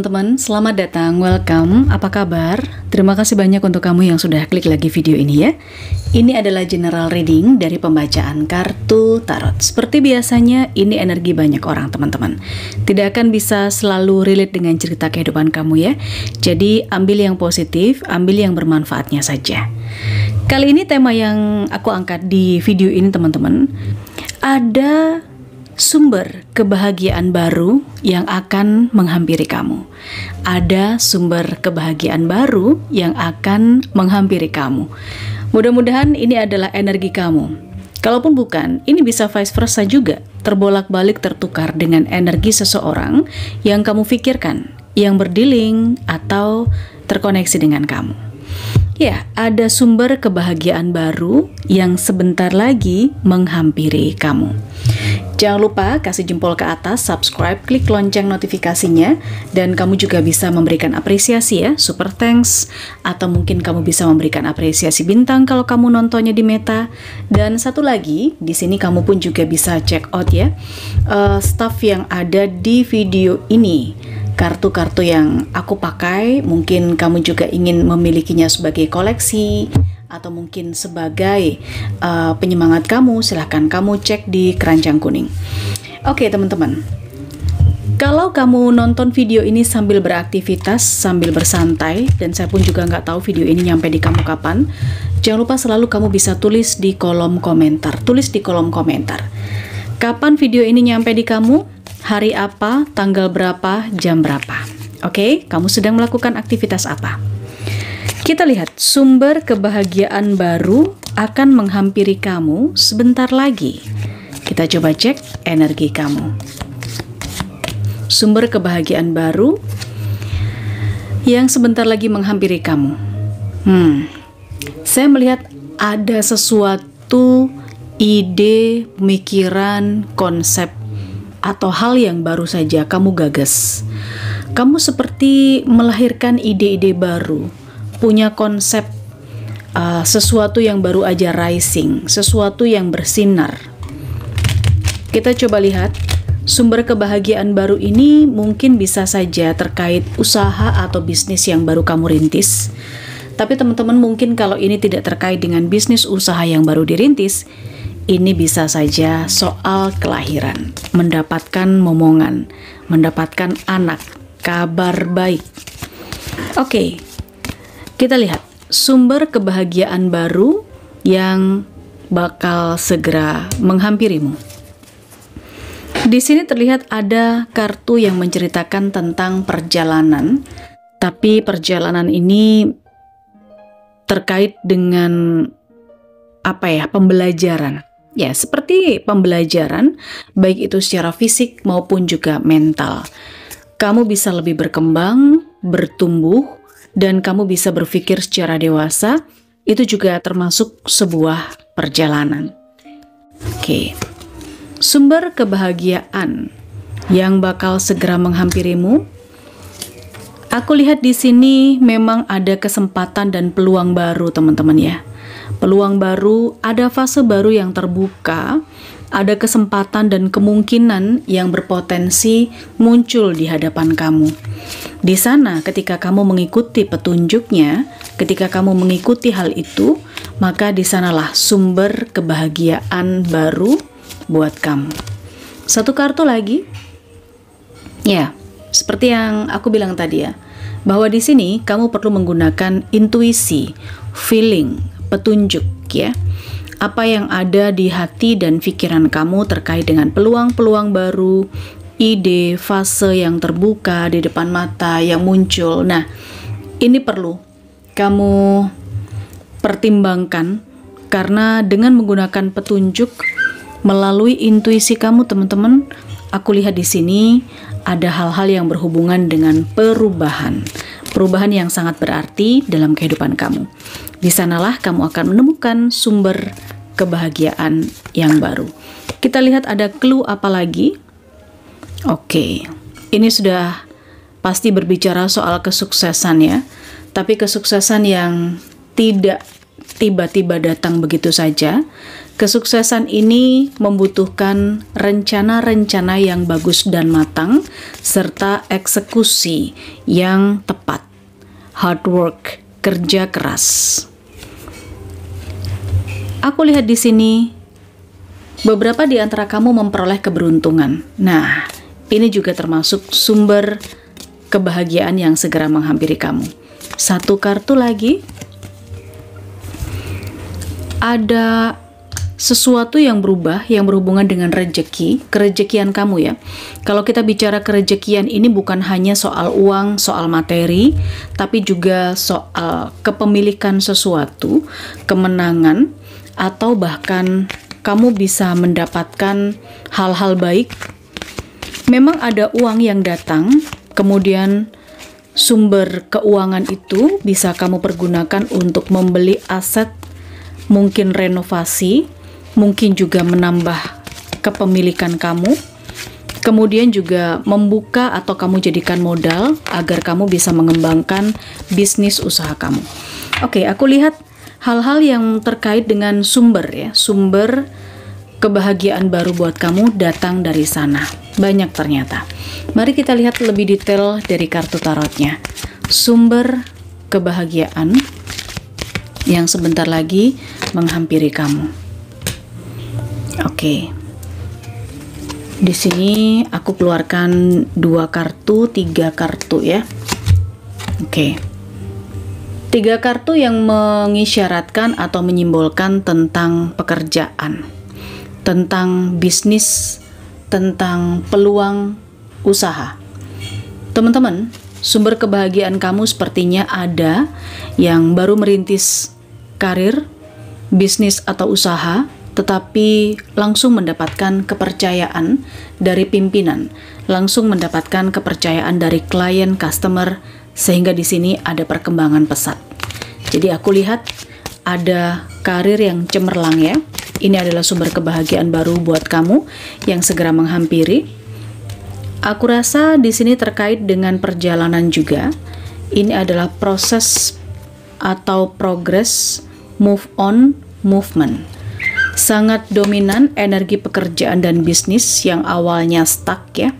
teman-teman, selamat datang, welcome, apa kabar? Terima kasih banyak untuk kamu yang sudah klik lagi video ini ya Ini adalah general reading dari pembacaan kartu tarot Seperti biasanya, ini energi banyak orang teman-teman Tidak akan bisa selalu relate dengan cerita kehidupan kamu ya Jadi ambil yang positif, ambil yang bermanfaatnya saja Kali ini tema yang aku angkat di video ini teman-teman Ada sumber kebahagiaan baru yang akan menghampiri kamu. Ada sumber kebahagiaan baru yang akan menghampiri kamu. Mudah-mudahan ini adalah energi kamu. Kalaupun bukan, ini bisa vice versa juga, terbolak-balik tertukar dengan energi seseorang yang kamu pikirkan, yang berdiling atau terkoneksi dengan kamu. Ya, ada sumber kebahagiaan baru yang sebentar lagi menghampiri kamu. Jangan lupa kasih jempol ke atas, subscribe, klik lonceng notifikasinya, dan kamu juga bisa memberikan apresiasi ya, super thanks, atau mungkin kamu bisa memberikan apresiasi bintang kalau kamu nontonnya di Meta. Dan satu lagi, di sini kamu pun juga bisa check out ya, uh, eh, staff yang ada di video ini kartu-kartu yang aku pakai, mungkin kamu juga ingin memilikinya sebagai koleksi atau mungkin sebagai uh, penyemangat kamu, silahkan kamu cek di keranjang kuning. Oke, okay, teman-teman. Kalau kamu nonton video ini sambil beraktivitas, sambil bersantai, dan saya pun juga nggak tahu video ini nyampe di kamu kapan, jangan lupa selalu kamu bisa tulis di kolom komentar. Tulis di kolom komentar. Kapan video ini nyampe di kamu? Hari apa, tanggal berapa, jam berapa? Oke, okay? kamu sedang melakukan aktivitas apa? Kita lihat sumber kebahagiaan baru akan menghampiri kamu sebentar lagi. Kita coba cek energi kamu. Sumber kebahagiaan baru yang sebentar lagi menghampiri kamu. Hmm. Saya melihat ada sesuatu ide, pemikiran, konsep atau hal yang baru saja kamu gagas. Kamu seperti melahirkan ide-ide baru punya konsep uh, sesuatu yang baru aja rising, sesuatu yang bersinar. Kita coba lihat sumber kebahagiaan baru ini mungkin bisa saja terkait usaha atau bisnis yang baru kamu rintis. Tapi teman-teman mungkin kalau ini tidak terkait dengan bisnis usaha yang baru dirintis, ini bisa saja soal kelahiran, mendapatkan momongan, mendapatkan anak, kabar baik. Oke, okay, kita lihat sumber kebahagiaan baru yang bakal segera menghampirimu. Di sini terlihat ada kartu yang menceritakan tentang perjalanan, tapi perjalanan ini terkait dengan apa ya, pembelajaran. Ya, seperti pembelajaran, baik itu secara fisik maupun juga mental. Kamu bisa lebih berkembang, bertumbuh, dan kamu bisa berpikir secara dewasa, itu juga termasuk sebuah perjalanan. Oke. Sumber kebahagiaan yang bakal segera menghampirimu Aku lihat di sini memang ada kesempatan dan peluang baru, teman-teman ya. Peluang baru, ada fase baru yang terbuka, ada kesempatan dan kemungkinan yang berpotensi muncul di hadapan kamu. Di sana, ketika kamu mengikuti petunjuknya, ketika kamu mengikuti hal itu, maka di sanalah sumber kebahagiaan baru buat kamu. Satu kartu lagi. Ya, seperti yang aku bilang tadi ya, bahwa di sini kamu perlu menggunakan intuisi, feeling, petunjuk ya. Apa yang ada di hati dan pikiran kamu terkait dengan peluang-peluang baru, ide, fase yang terbuka di depan mata yang muncul. Nah, ini perlu kamu pertimbangkan karena dengan menggunakan petunjuk melalui intuisi kamu teman-teman, aku lihat di sini ada hal-hal yang berhubungan dengan perubahan. Perubahan yang sangat berarti dalam kehidupan kamu. Di sanalah kamu akan menemukan sumber kebahagiaan yang baru. Kita lihat ada clue apa lagi? Oke, ini sudah pasti berbicara soal kesuksesan ya. Tapi kesuksesan yang tidak tiba-tiba datang begitu saja, Kesuksesan ini membutuhkan rencana-rencana yang bagus dan matang, serta eksekusi yang tepat. Hard work, kerja keras. Aku lihat di sini, beberapa di antara kamu memperoleh keberuntungan. Nah, ini juga termasuk sumber kebahagiaan yang segera menghampiri kamu. Satu kartu lagi. Ada sesuatu yang berubah yang berhubungan dengan rejeki, kerejekian kamu ya. Kalau kita bicara kerejekian ini bukan hanya soal uang, soal materi, tapi juga soal kepemilikan sesuatu, kemenangan, atau bahkan kamu bisa mendapatkan hal-hal baik. Memang ada uang yang datang, kemudian sumber keuangan itu bisa kamu pergunakan untuk membeli aset, mungkin renovasi, mungkin juga menambah kepemilikan kamu. Kemudian juga membuka atau kamu jadikan modal agar kamu bisa mengembangkan bisnis usaha kamu. Oke, aku lihat hal-hal yang terkait dengan sumber ya, sumber kebahagiaan baru buat kamu datang dari sana. Banyak ternyata. Mari kita lihat lebih detail dari kartu tarotnya. Sumber kebahagiaan yang sebentar lagi menghampiri kamu. Oke. Di sini aku keluarkan dua kartu, tiga kartu ya. Oke. Tiga kartu yang mengisyaratkan atau menyimbolkan tentang pekerjaan, tentang bisnis, tentang peluang usaha. Teman-teman, sumber kebahagiaan kamu sepertinya ada yang baru merintis karir, bisnis atau usaha, tetapi langsung mendapatkan kepercayaan dari pimpinan, langsung mendapatkan kepercayaan dari klien customer, sehingga di sini ada perkembangan pesat. Jadi aku lihat ada karir yang cemerlang ya. Ini adalah sumber kebahagiaan baru buat kamu yang segera menghampiri. Aku rasa di sini terkait dengan perjalanan juga. Ini adalah proses atau progress move on movement sangat dominan energi pekerjaan dan bisnis yang awalnya stuck ya.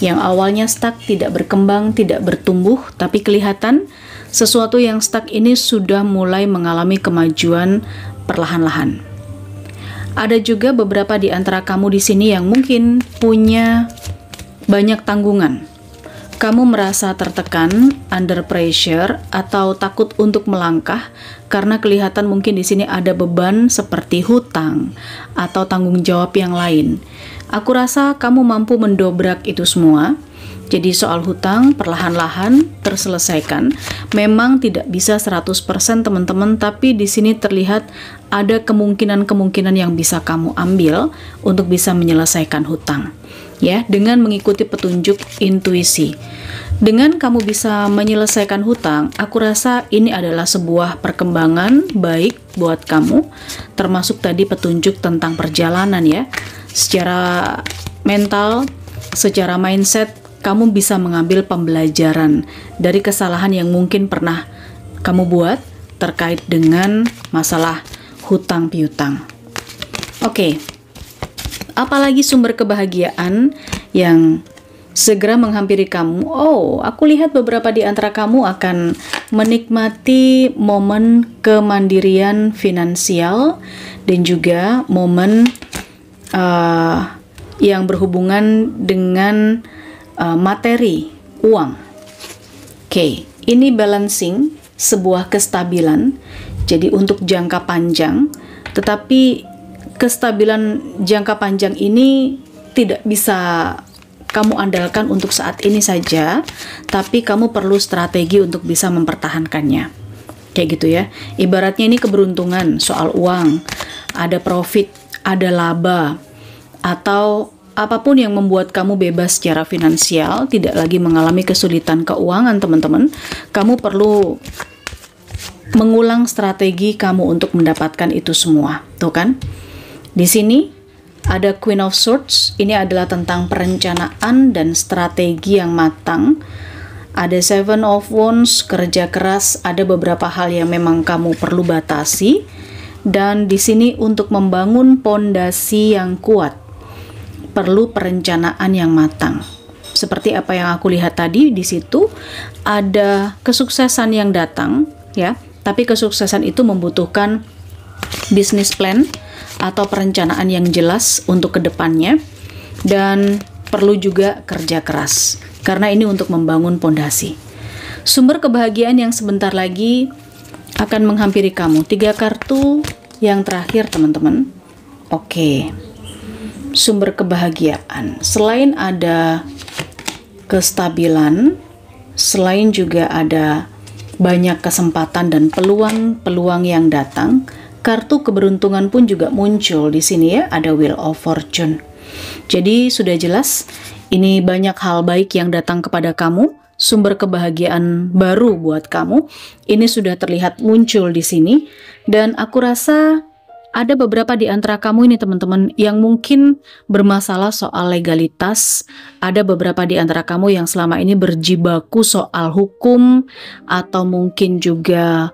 Yang awalnya stuck tidak berkembang, tidak bertumbuh, tapi kelihatan sesuatu yang stuck ini sudah mulai mengalami kemajuan perlahan-lahan. Ada juga beberapa di antara kamu di sini yang mungkin punya banyak tanggungan kamu merasa tertekan, under pressure, atau takut untuk melangkah karena kelihatan mungkin di sini ada beban seperti hutang atau tanggung jawab yang lain. Aku rasa kamu mampu mendobrak itu semua. Jadi soal hutang perlahan-lahan terselesaikan. Memang tidak bisa 100% teman-teman, tapi di sini terlihat ada kemungkinan-kemungkinan yang bisa kamu ambil untuk bisa menyelesaikan hutang ya dengan mengikuti petunjuk intuisi. Dengan kamu bisa menyelesaikan hutang, aku rasa ini adalah sebuah perkembangan baik buat kamu, termasuk tadi petunjuk tentang perjalanan ya. Secara mental, secara mindset, kamu bisa mengambil pembelajaran dari kesalahan yang mungkin pernah kamu buat terkait dengan masalah hutang piutang. Oke, okay, apalagi sumber kebahagiaan yang segera menghampiri kamu. Oh, aku lihat beberapa di antara kamu akan menikmati momen kemandirian finansial dan juga momen uh, yang berhubungan dengan uh, materi uang. Oke, okay. ini balancing sebuah kestabilan. Jadi untuk jangka panjang, tetapi kestabilan jangka panjang ini tidak bisa kamu andalkan untuk saat ini saja, tapi kamu perlu strategi untuk bisa mempertahankannya. Kayak gitu ya. Ibaratnya ini keberuntungan soal uang, ada profit, ada laba, atau apapun yang membuat kamu bebas secara finansial, tidak lagi mengalami kesulitan keuangan, teman-teman. Kamu perlu mengulang strategi kamu untuk mendapatkan itu semua, tuh kan? Di sini ada Queen of Swords, ini adalah tentang perencanaan dan strategi yang matang. Ada Seven of Wands, kerja keras, ada beberapa hal yang memang kamu perlu batasi. Dan di sini untuk membangun pondasi yang kuat, perlu perencanaan yang matang. Seperti apa yang aku lihat tadi di situ ada kesuksesan yang datang ya, tapi kesuksesan itu membutuhkan bisnis plan atau perencanaan yang jelas untuk kedepannya dan perlu juga kerja keras karena ini untuk membangun pondasi. Sumber kebahagiaan yang sebentar lagi akan menghampiri kamu. Tiga kartu yang terakhir teman-teman. Oke. Sumber kebahagiaan. Selain ada kestabilan, selain juga ada banyak kesempatan dan peluang-peluang yang datang, kartu keberuntungan pun juga muncul di sini ya, ada Wheel of Fortune. Jadi sudah jelas, ini banyak hal baik yang datang kepada kamu, sumber kebahagiaan baru buat kamu. Ini sudah terlihat muncul di sini dan aku rasa ada beberapa di antara kamu ini teman-teman yang mungkin bermasalah soal legalitas, ada beberapa di antara kamu yang selama ini berjibaku soal hukum atau mungkin juga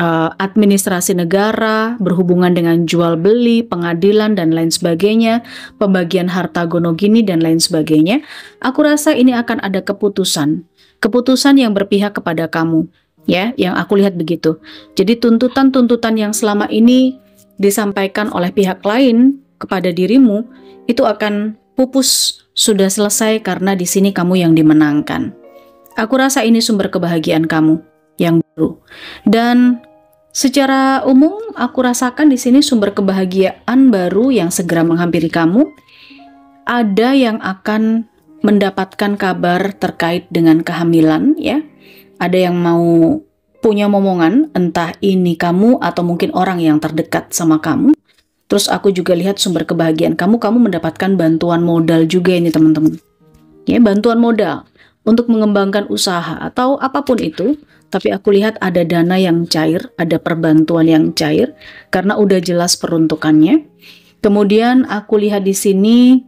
Eh, administrasi negara, berhubungan dengan jual beli, pengadilan dan lain sebagainya, pembagian harta gono gini dan lain sebagainya, aku rasa ini akan ada keputusan, keputusan yang berpihak kepada kamu, ya, yang aku lihat begitu. Jadi tuntutan-tuntutan yang selama ini disampaikan oleh pihak lain kepada dirimu itu akan pupus sudah selesai karena di sini kamu yang dimenangkan. Aku rasa ini sumber kebahagiaan kamu yang baru. Dan secara umum aku rasakan di sini sumber kebahagiaan baru yang segera menghampiri kamu. Ada yang akan mendapatkan kabar terkait dengan kehamilan ya. Ada yang mau punya momongan, entah ini kamu atau mungkin orang yang terdekat sama kamu. Terus aku juga lihat sumber kebahagiaan kamu, kamu mendapatkan bantuan modal juga ini teman-teman. Ya, bantuan modal untuk mengembangkan usaha atau apapun itu tapi aku lihat ada dana yang cair, ada perbantuan yang cair karena udah jelas peruntukannya. Kemudian aku lihat di sini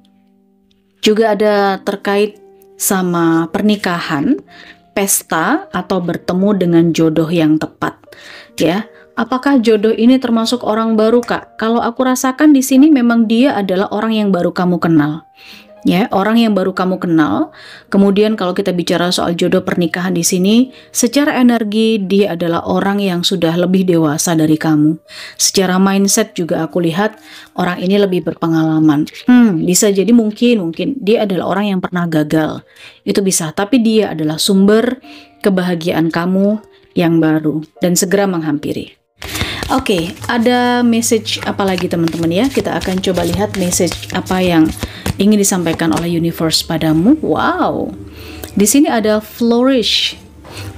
juga ada terkait sama pernikahan, pesta atau bertemu dengan jodoh yang tepat, ya. Apakah jodoh ini termasuk orang baru, Kak? Kalau aku rasakan di sini memang dia adalah orang yang baru kamu kenal ya orang yang baru kamu kenal. Kemudian kalau kita bicara soal jodoh pernikahan di sini, secara energi dia adalah orang yang sudah lebih dewasa dari kamu. Secara mindset juga aku lihat orang ini lebih berpengalaman. Hmm, bisa jadi mungkin mungkin dia adalah orang yang pernah gagal. Itu bisa, tapi dia adalah sumber kebahagiaan kamu yang baru dan segera menghampiri. Oke, okay, ada message apa lagi teman-teman ya? Kita akan coba lihat message apa yang ingin disampaikan oleh universe padamu. Wow. Di sini ada flourish.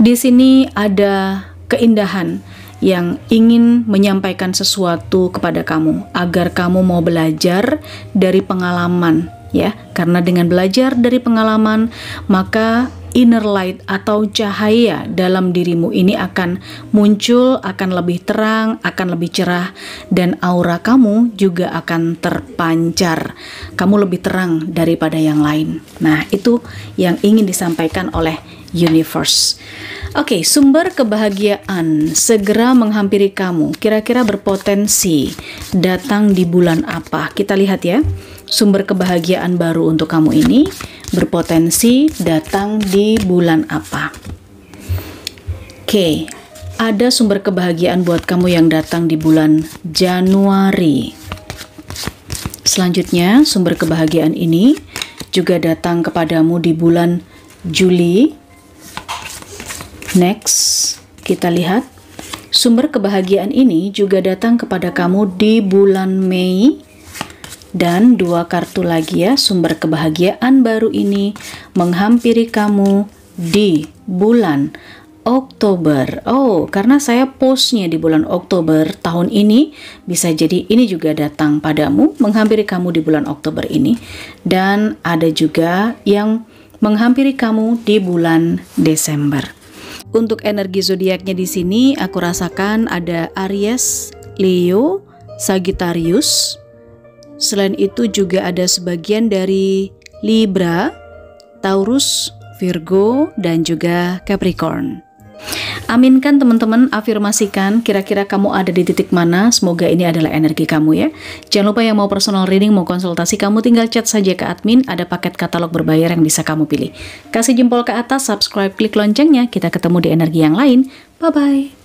Di sini ada keindahan yang ingin menyampaikan sesuatu kepada kamu agar kamu mau belajar dari pengalaman ya karena dengan belajar dari pengalaman maka inner light atau cahaya dalam dirimu ini akan muncul, akan lebih terang, akan lebih cerah, dan aura kamu juga akan terpancar. Kamu lebih terang daripada yang lain. Nah, itu yang ingin disampaikan oleh universe. Oke, okay, sumber kebahagiaan segera menghampiri kamu. Kira-kira berpotensi datang di bulan apa? Kita lihat ya sumber kebahagiaan baru untuk kamu ini berpotensi datang di bulan apa. Oke, ada sumber kebahagiaan buat kamu yang datang di bulan Januari. Selanjutnya, sumber kebahagiaan ini juga datang kepadamu di bulan Juli. Next, kita lihat sumber kebahagiaan ini juga datang kepada kamu di bulan Mei dan dua kartu lagi ya, sumber kebahagiaan baru ini menghampiri kamu di bulan Oktober. Oh, karena saya postnya di bulan Oktober tahun ini, bisa jadi ini juga datang padamu, menghampiri kamu di bulan Oktober ini. Dan ada juga yang menghampiri kamu di bulan Desember. Untuk energi zodiaknya di sini, aku rasakan ada Aries, Leo, Sagittarius, Selain itu juga ada sebagian dari Libra, Taurus, Virgo, dan juga Capricorn. Aminkan teman-teman, afirmasikan kira-kira kamu ada di titik mana. Semoga ini adalah energi kamu ya. Jangan lupa yang mau personal reading, mau konsultasi, kamu tinggal chat saja ke admin, ada paket katalog berbayar yang bisa kamu pilih. Kasih jempol ke atas, subscribe, klik loncengnya. Kita ketemu di energi yang lain. Bye-bye.